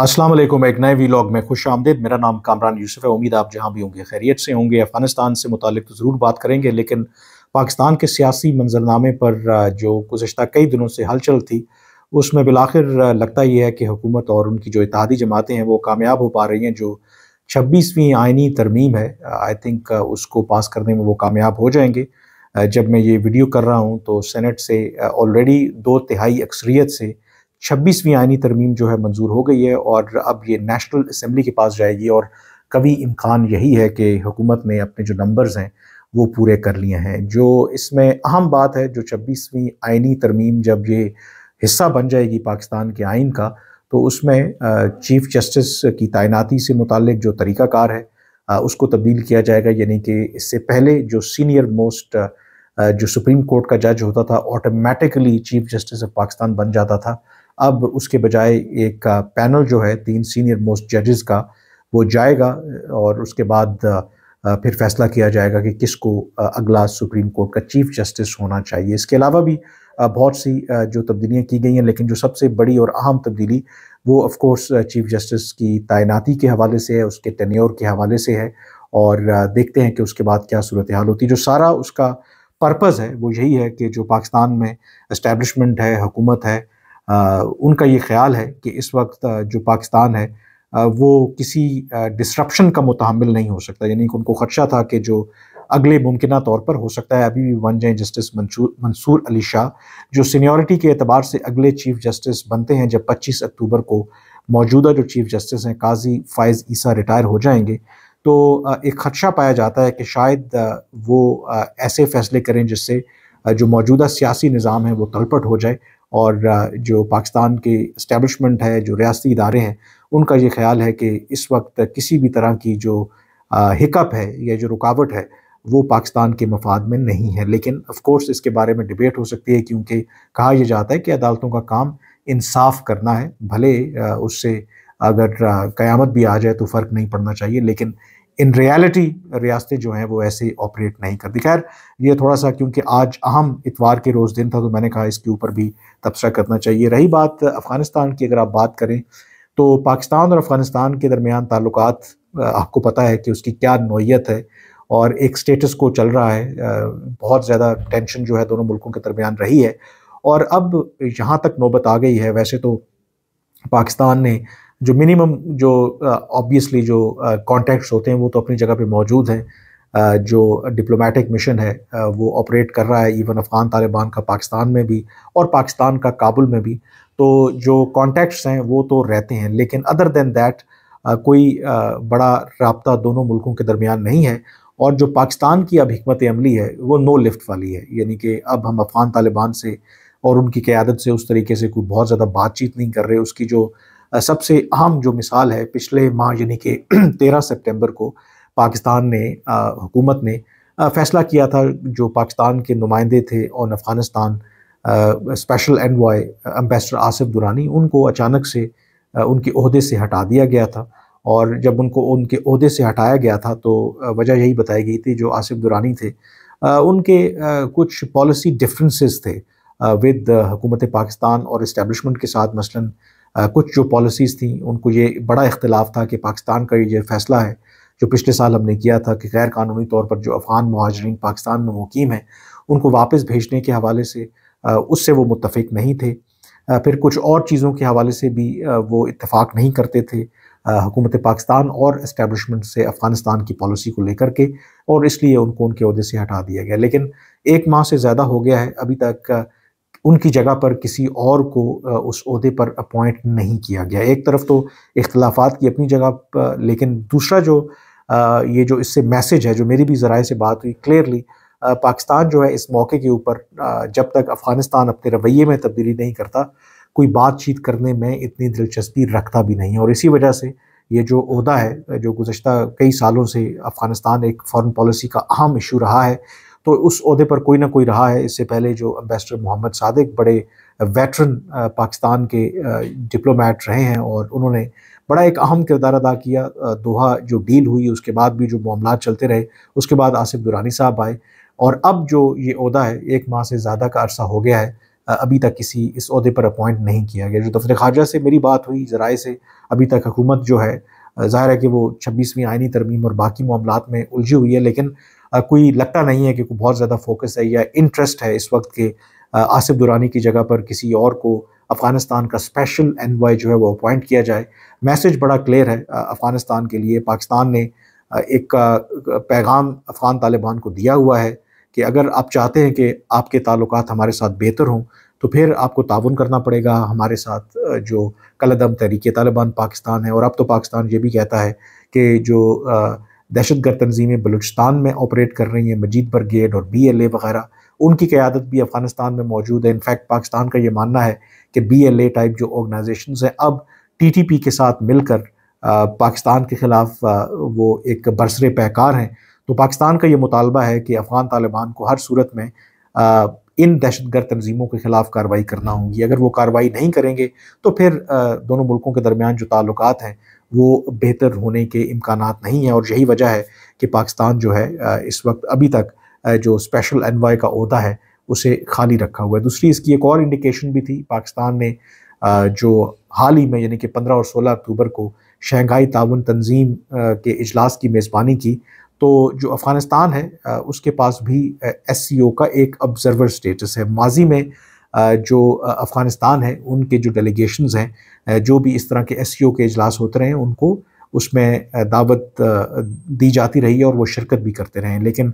अस्सलाम वालेकुम एक नए वीलॉग में खुश आमदेद मेरा नाम कामरान यूसुफ है उम्मीद आप जहाँ भी होंगे खैरियत से होंगे अफ़गानिस्तान से मुतल तो ज़रूर बात करेंगे लेकिन पाकिस्तान के सियासी मंजरनामे पर जो गुज्त कई दिनों से हलचल थी उसमें बिलाखिर लगता यह है कि हुकूमत और उनकी जो इतिहादी जमातें हैं वो कामयाब हो पा रही हैं जो छब्बीसवीं आइनी तरमीम है आई थिंक उसको पास करने में वो कामयाब हो जाएंगे जब मैं ये वीडियो कर रहा हूँ तो सेनेट से ऑलरेडी दो तिहाई अक्सरियत से छब्बीसवीं आयनी तरमीम जो है मंजूर हो गई है और अब ये नेशनल असम्बली के पास जाएगी और कभी इम्कान यही है कि हुकूमत ने अपने जो नंबर्स हैं वो पूरे कर लिए हैं जो इसमें अहम बात है जो छब्बीसवीं आयनी तरमीम जब ये हिस्सा बन जाएगी पाकिस्तान के आइन का तो उसमें चीफ़ जस्टिस की तैनाती से मुतक जो तरीक़ाकार है उसको तब्दील किया जाएगा यानी कि इससे पहले जो सीनियर मोस्ट जो सुप्रीम कोर्ट का जज होता था automatically chief justice of Pakistan बन जाता था अब उसके बजाय एक पैनल जो है तीन सीनियर मोस्ट जजेस का वो जाएगा और उसके बाद फिर फैसला किया जाएगा कि किसको अगला सुप्रीम कोर्ट का चीफ जस्टिस होना चाहिए इसके अलावा भी बहुत सी जो तब्दीलियाँ की गई हैं लेकिन जो सबसे बड़ी और अहम तब्दीली वो ऑफ कोर्स चीफ जस्टिस की तैनाती के हवाले से है उसके टेन्योर के हवाले से है और देखते हैं कि उसके बाद क्या सूरत हाल होती है जो सारा उसका पर्पज़ है वो यही है कि जो पाकिस्तान में इस्टेबलिशमेंट है हुकूमत है उनका ये ख्याल है कि इस वक्त जो पाकिस्तान है वो किसी डिस्ट्रप्शन का मुतहमल नहीं हो सकता यानी कि उनको खदशा था कि जो अगले मुमकिन तौर पर हो सकता है अभी भी बन जाए जस्टिस मंसूर अली शाह जो सीनियरिटी के अतबार से अगले चीफ जस्टिस बनते हैं जब 25 अक्टूबर को मौजूदा जो चीफ जस्टिस हैं काजी फ़ायज़ ईसा रिटायर हो जाएंगे तो एक खदशा पाया जाता है कि शायद वो ऐसे फ़ैसले करें जिससे जो मौजूदा सियासी निज़ाम है वो तलपट हो जाए और जो पाकिस्तान के इस्टेबलिशमेंट है जो रियाती इदारे हैं उनका ये ख्याल है कि इस वक्त किसी भी तरह की जो हिकअप है या जो रुकावट है वो पाकिस्तान के मफाद में नहीं है लेकिन ऑफकोर्स इसके बारे में डिबेट हो सकती है क्योंकि कहा यह जाता है कि अदालतों का काम इंसाफ करना है भले उससे अगर क़यामत भी आ जाए तो फ़र्क नहीं पड़ना चाहिए लेकिन इन रियलिटी रियासतें जो हैं वो ऐसे ऑपरेट नहीं करती खैर ये थोड़ा सा क्योंकि आज अहम इतवार के रोज़ दिन था तो मैंने कहा इसके ऊपर भी तबसरा करना चाहिए रही बात अफ़गानिस्तान की अगर आप बात करें तो पाकिस्तान और अफ़गानिस्तान के दरमियान ताल्लुक आपको पता है कि उसकी क्या नोयत है और एक स्टेटस को चल रहा है बहुत ज़्यादा टेंशन जो है दोनों मुल्कों के दरमियान रही है और अब यहाँ तक नौबत आ गई है वैसे तो पाकिस्तान ने जो मिनिमम जो ऑब्वियसली uh, जो कॉन्टैक्ट्स uh, होते हैं वो तो अपनी जगह पे मौजूद हैं uh, जो डिप्लोमेटिक मिशन है वो ऑपरेट कर रहा है इवन अफ़गान तालिबान का पाकिस्तान में भी और पाकिस्तान का काबुल में भी तो जो कॉन्टैक्ट्स हैं वो तो रहते हैं लेकिन अदर देन दैट कोई बड़ा रबता दोनों मुल्कों के दरमियान नहीं है और जो पाकिस्तान की अब हमत अमली है वो नो लिफ्ट वाली है यानी कि अब हम अफ़गान तालिबान से और उनकी क़्यादत से उस तरीके से कोई बहुत ज़्यादा बातचीत नहीं कर रहे उसकी जो सबसे अहम जो मिसाल है पिछले माह यानी कि तेरह सितंबर को पाकिस्तान ने हुकूमत ने फैसला किया था जो पाकिस्तान के नुमाइंदे थे और Afghanistan special envoy ambassador Asif Durrani उनको अचानक से उनके अहदे से हटा दिया गया था और जब उनको उनके अहदे से हटाया गया था तो वजह यही बताई गई थी जो आसिफ दुरानी थे उनके कुछ पॉलिसी डिफरेंसेस थे विद हुकूमत पाकिस्तान और इस्टेबलिशमेंट के साथ मसलन कुछ जो पॉलिसीज़ थी उनको ये बड़ा इख्तलाफ था कि पाकिस्तान का ये फैसला है जो पिछले साल हमने किया था कि गैर कानूनी तौर पर जो अफ़गान महाजरीन पाकिस्तान में मुकीम हैं उनको वापस भेजने के हवाले से उससे वो मुतफिक नहीं थे फिर कुछ और चीज़ों के हवाले से भी वो इतफाक़ नहीं करते थे हुकूमत पाकिस्तान और इस्टेबलिशमेंट से अफ़गानिस्तान की पॉलिसी को लेकर के और इसलिए उनको उनके अहदे से हटा दिया गया लेकिन एक माह से ज़्यादा हो गया है अभी तक उनकी जगह पर किसी और को उस अहदे पर अपॉइंट नहीं किया गया एक तरफ तो इख्लाफ़ की अपनी जगह लेकिन दूसरा जो ये जो इससे मैसेज है जो मेरी भी ज़रा से बात हुई क्लियरली पाकिस्तान जो है इस मौके के ऊपर जब तक अफ़गानिस्तान अपने रवैये में तब्दीली नहीं करता कोई बातचीत करने में इतनी दिलचस्पी रखता भी नहीं और इसी वजह से ये जो अहदा है जो गुज्त कई सालों से अफ़गानिस्तान एक फॉरेन पॉलिसी का अहम इशू रहा है तो उस अहदे पर कोई ना कोई रहा है इससे पहले जो एम्बेसडर मोहम्मद सादिक बड़े वेटरन पाकिस्तान के डिप्लोमेट रहे हैं और उन्होंने बड़ा एक अहम किरदार अदा किया दोहा जो डील हुई उसके बाद भी जो मामला चलते रहे उसके बाद आसिफ दुरानी साहब आए और अब जो ये अहदा है एक माह से ज़्यादा का अरसा हो गया है अभी तक किसी इस अहदे पर अपॉइंट नहीं किया गया जो दफ्तर खारजा से मेरी बात हुई ज़राए से अभी तक हुकूमत जो है ज़ाहिर है कि वो छब्बीसवीं आइनी तरमीम और बाकी मामला में उलझी हुई है लेकिन कोई लगता नहीं है कि बहुत ज़्यादा फोकस है या इंटरेस्ट है इस वक्त के आसिफ दुरानी की जगह पर किसी और को अफ़गानिस्तान का स्पेशल एनवाय जो है वो अपॉइंट किया जाए मैसेज बड़ा क्लियर है अफ़गानिस्तान के लिए पाकिस्तान ने एक पैगाम अफ़गान तालिबान को दिया हुआ है कि अगर आप चाहते हैं कि आपके ताल्लुक हमारे साथ बेहतर हों तो फिर आपको ताउन करना पड़ेगा हमारे साथ जो कलदम तहरीक तालिबान पाकिस्तान है और अब तो पाकिस्तान ये भी कहता है कि जो दहशत गर्द तनजीमें बलूचस्तान में ऑपरेट कर रही हैं मजीद ब्रिगेड और बी एल ए वगैरह उनकी क़्यादत भी अफ़गानिस्तान में मौजूद है इनफैक्ट पाकिस्तान का ये मानना है कि बी एल ए टाइप जो ऑर्गनाइजेशन हैं अब टी टी पी के साथ मिलकर पाकिस्तान के ख़िलाफ़ वो एक बरसरे पैकार हैं तो पाकिस्तान का ये मुतालबा है कि अफ़गान तालिबान को हर सूरत में इन दहशतगर्द तनजीमों के ख़िलाफ़ कार्रवाई करना होगी अगर वो कार्रवाई नहीं करेंगे तो फिर दोनों मुल्कों के दरमियान जो ताल्लुक हैं वो बेहतर होने के इम्कान नहीं हैं और यही वजह है कि पाकिस्तान जो है इस वक्त अभी तक जो स्पेशल एनवाई का अहदा है उसे खाली रखा हुआ है दूसरी इसकी एक और इंडिकेशन भी थी पाकिस्तान ने जो हाल ही में यानी कि पंद्रह और सोलह अक्टूबर को शंघाई ताउन तंजीम के अजलास की मेज़बानी की तो जो अफ़गानिस्तान है उसके पास भी एस का एक ऑब्ज़र्वर स्टेटस है माजी में जो अफ़गानिस्तान है उनके जो डेलीगेशन हैं जो भी इस तरह के एस के अजलास होते रहे हैं उनको उसमें दावत दी जाती रही है और वो शिरकत भी करते रहे हैं लेकिन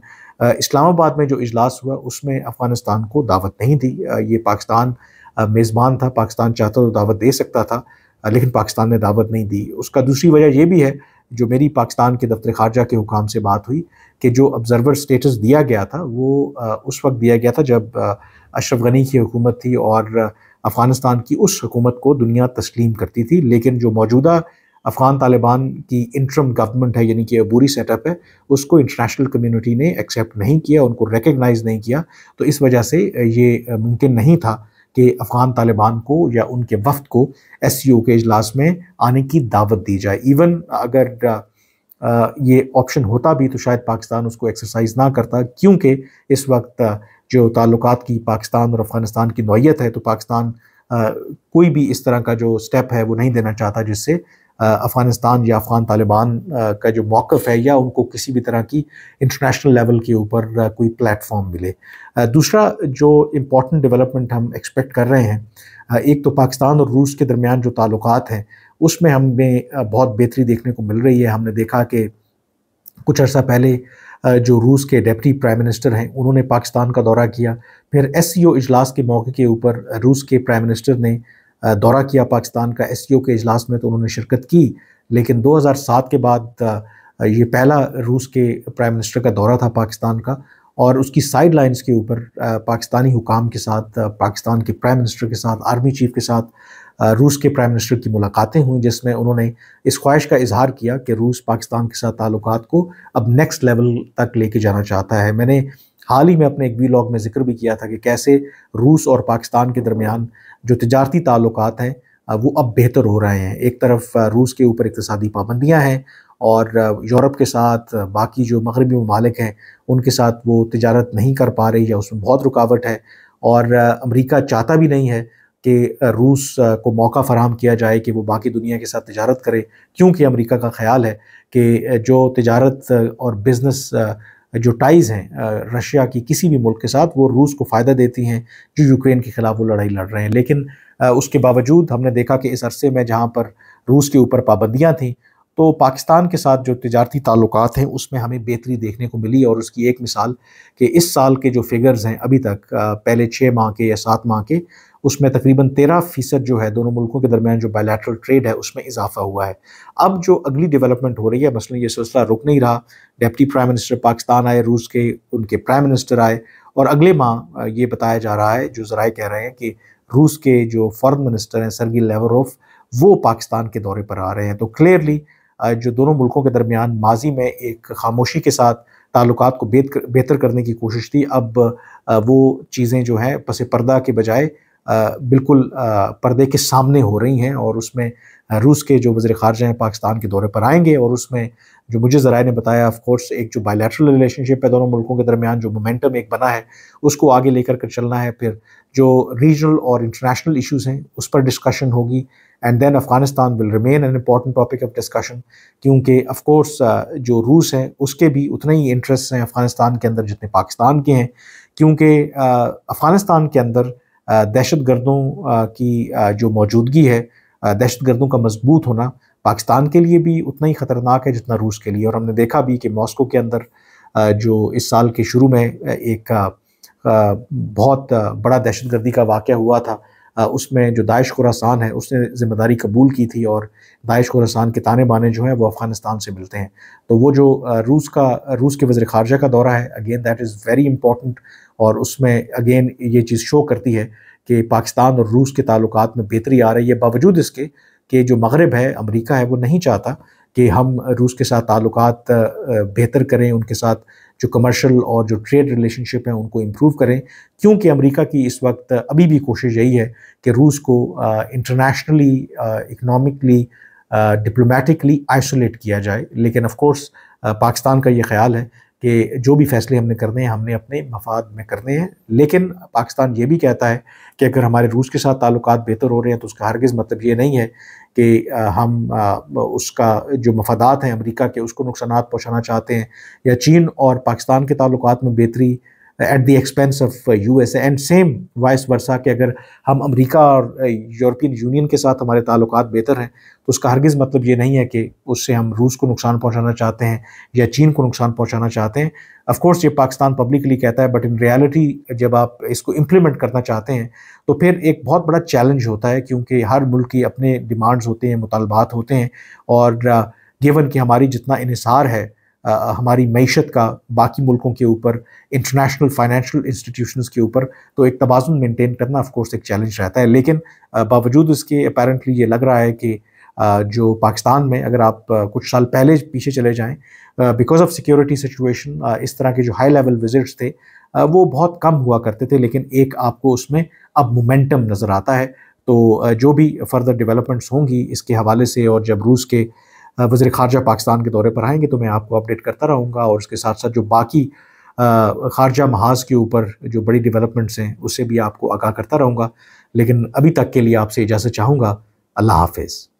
इस्लामाबाद में जो इजलास हुआ उसमें अफ़गानिस्तान को दावत नहीं दी ये पाकिस्तान मेज़बान था पाकिस्तान चाहता तो दावत दे सकता था लेकिन पाकिस्तान ने दावत नहीं दी उसका दूसरी वजह यह भी है जो मेरी पाकिस्तान के दफ्तर खारजा के हुकाम से बात हुई कि जो ऑब्ज़रवर स्टेटस दिया गया था वो उस वक्त दिया गया था जब अशरफ गनी की हुकूमत थी और अफ़गानिस्तान की उस हुकूमत को दुनिया तस्लीम करती थी लेकिन जो मौजूदा अफ़गान तालिबान की इंटरम गवर्नमेंट है यानी कि अबूरी सेटअप है उसको इंटरनेशनल कम्युनिटी ने एक्सेप्ट नहीं किया उनको रिकगनाइज़ नहीं किया तो इस वजह से ये मुमकिन नहीं था कि अफ़गान तालिबान को या उनके वफद को एस के अजलास में आने की दावत दी जाए इवन अगर ये ऑप्शन होता भी तो शायद पाकिस्तान उसको एक्सरसाइज ना करता क्योंकि इस वक्त जो ताल्लुक की पाकिस्तान और अफ़गानिस्तान की नोयत है तो पाकिस्तान कोई भी इस तरह का जो स्टेप है वो नहीं देना चाहता जिससे अफ़गानिस्तान या अफ़गान तालिबान का जो मौक़ है या उनको किसी भी तरह की इंटरनेशनल लेवल के ऊपर कोई प्लेटफॉर्म मिले दूसरा जो इम्पोर्टेंट डेवलपमेंट हम एक्सपेक्ट कर रहे हैं एक तो पाकिस्तान और रूस के दरमियान जो ताल्लुक हैं उसमें हमें बहुत बेहतरी देखने को मिल रही है हमने देखा कि कुछ अर्सा पहले जो रूस के डेप्टी प्राइम मिनिस्टर हैं उन्होंने पाकिस्तान का दौरा किया फिर एस सी ओ इजलास के मौके के ऊपर रूस के प्राइम मिनिस्टर ने दौरा किया पाकिस्तान का एस के अजलास में तो उन्होंने शिरकत की लेकिन 2007 के बाद ये पहला रूस के प्राइम मिनिस्टर का दौरा था पाकिस्तान का और उसकी साइड लाइन्स के ऊपर पाकिस्तानी हुकाम के साथ पाकिस्तान के प्राइम मिनिस्टर के साथ आर्मी चीफ के साथ रूस के प्राइम मिनिस्टर की मुलाकातें हुई जिसमें उन्होंने इस ख्वाहिश का इजहार किया कि रूस पाकिस्तान के साथ ताल्लुकात को अब नेक्स्ट लेवल तक लेके जाना चाहता है मैंने हाल ही में अपने एक वीलॉग में जिक्र भी किया था कि कैसे रूस और पाकिस्तान के दरमियान जो तजारती ताल्लुक हैं वो अब बेहतर हो रहे हैं एक तरफ रूस के ऊपर इकतदी पाबंदियाँ हैं और यूरोप के साथ बाकी जो मगरबी ममालिक हैं उनके साथ वो तजारत नहीं कर पा रही या उसमें बहुत रुकावट है और अमेरिका चाहता भी नहीं है कि रूस को मौका फराम किया जाए कि वो बाकी दुनिया के साथ तजारत करे क्योंकि अमेरिका का ख्याल है कि जो तजारत और बिज़नेस जो टाइज हैं रशिया की किसी भी मुल्क के साथ वो रूस को फ़ायदा देती हैं जो यूक्रेन के ख़िलाफ़ वो लड़ाई लड़ रहे हैं लेकिन उसके बावजूद हमने देखा कि इस अरसे में जहाँ पर रूस के ऊपर पाबंदियाँ थीं तो पाकिस्तान के साथ जो तजारती ताल्लुक हैं उसमें हमें बेहतरी देखने को मिली और उसकी एक मिसाल कि इस साल के जो फिगर्स हैं अभी तक पहले छः माह के या सात माह के उसमें तकरीबन तेरह फ़ीसद जो है दोनों मुल्कों के दरमियान जो बायलैटरल ट्रेड है उसमें इजाफा हुआ है अब जो अगली डेवलपमेंट हो रही है मसलन ये सिलसिला रुक नहीं रहा डेप्टी प्राइम मिनिस्टर पाकिस्तान आए रूस के उनके प्राइम मिनिस्टर आए और अगले माह ये बताया जा रहा है जो जराए कह रहे हैं कि रूस के जो फ़ॉरन मिनिस्टर हैं सरगी लेवरोफ वो पाकिस्तान के दौरे पर आ रहे हैं तो क्लियरली जो दोनों मुल्कों के दरमियान माजी में एक खामोशी के साथ ताल्लुक को बेहतर करने की कोशिश थी अब वो चीज़ें जो हैं पस पर्दा के बजाय बिल्कुल पर्दे के सामने हो रही हैं और उसमें रूस के जो वज़र ख़ारजा हैं पाकिस्तान के दौरे पर आएंगे और उसमें जो मुझे ज़राए ने बताया ऑफ कोर्स एक जो बायलैटरल रिलेशनशिप है दोनों मुल्कों के दरमियान जो मोमेंटम एक बना है उसको आगे लेकर कर चलना है फिर जो रीजनल और इंटरनेशनल इशूज़ हैं उस पर डिस्कशन होगी and then Afghanistan will remain an important topic of discussion क्योंकि अफकोर्स जो रूस है उसके भी उतने ही इंटरेस्ट हैं अफ़गानिस्तान के अंदर जितने पाकिस्तान के हैं क्योंकि अफ़गानिस्तान के अंदर दहशत गर्दों की जो मौजूदगी है दहशत गर्दों का मजबूत होना पाकिस्तान के लिए भी उतना ही ख़तरनाक है जितना रूस के लिए और हमने देखा भी कि मॉस्को के अंदर जो इस साल के शुरू में एक बहुत बड़ा दहशत गर्दी का वाक़ हुआ था उसमें जो दाइश खुरासान है उसने ज़िम्मेदारी कबूल की थी और दाइश खुरासान के ताने बाने जो हैं वो अफ़गानिस्तान से मिलते हैं तो वो जो रूस का रूस के वज़र खारजा का दौरा है again that is very important और उसमें अगेन ये चीज़ शो करती है कि पाकिस्तान और रूस के ताल्लुक में बेहतरी आ रही है बावजूद इसके कि जो मगरब है अमरीका है वो नहीं चाहता कि हम रूस के साथ ताल्लुक बेहतर करें उनके साथ जो कमर्शल और जो ट्रेड रिलेशनशिप हैं उनको इम्प्रूव करें क्योंकि अमेरिका की इस वक्त अभी भी कोशिश यही है कि रूस को इंटरनेशनली इकनॉमिकली डिप्लोमेटिकली आइसोलेट किया जाए लेकिन ऑफ कोर्स पाकिस्तान का ये ख्याल है कि जो भी फैसले हमने करने हैं हमने अपने मफाद में करने हैं लेकिन पाकिस्तान ये भी कहता है कि अगर हमारे रूस के साथ ताल्लुक बेहतर हो रहे हैं तो उसका हरगज़ मतलब ये नहीं है कि हम उसका जो मफादात हैं अमेरिका के उसको नुकसान पहुँचाना चाहते हैं या चीन और पाकिस्तान के तल्ल में बेहतरी at the expense of U S and same vice versa कि अगर हम अमरीका और यूरोपियन uh, यूनियन के साथ हमारे ताल्लुक बेहतर हैं तो उसका हरगिज़ मतलब ये नहीं है कि उससे हम रूस को नुकसान पहुँचाना चाहते हैं या चीन को नुकसान पहुँचाना चाहते हैं अफकोर्स ये पाकिस्तान पब्लिकली कहता है बट इन रियलिटी जब आप इसको इम्प्लीमेंट करना चाहते हैं तो फिर एक बहुत बड़ा चैलेंज होता है क्योंकि हर मुल्क की अपने डिमांड्स होते हैं मुतालबात होते हैं और गिवन uh, कि हमारी जितना इसार है हमारी मीशत का बाकी मुल्कों के ऊपर इंटरनेशनल फाइनेंशियल इंस्टीट्यूशंस के ऊपर तो एक तोज़ुन मेंटेन करना कोर्स एक चैलेंज रहता है लेकिन बावजूद इसके अपेरेंटली ये लग रहा है कि जो पाकिस्तान में अगर आप कुछ साल पहले पीछे चले जाएँ बिकॉज ऑफ सिक्योरिटी सिचुएशन इस तरह के जो हाई लेवल विजिट्स थे वो बहुत कम हुआ करते थे लेकिन एक आपको उसमें अब मोमेंटम नज़र आता है तो जो भी फर्दर डेवलपमेंट्स होंगी इसके हवाले से और जब रूस के वज़ी ख़ारजा पाकिस्तान के दौरे पर आएंगे तो मैं आपको अपडेट करता रहूँगा और उसके साथ साथ जो बाकी खारजा महाज के ऊपर जो बड़ी डेवलपमेंट्स हैं उससे भी आपको आगाह करता रहूँगा लेकिन अभी तक के लिए आपसे इजाज़त चाहूँगा अल्लाह हाफिज़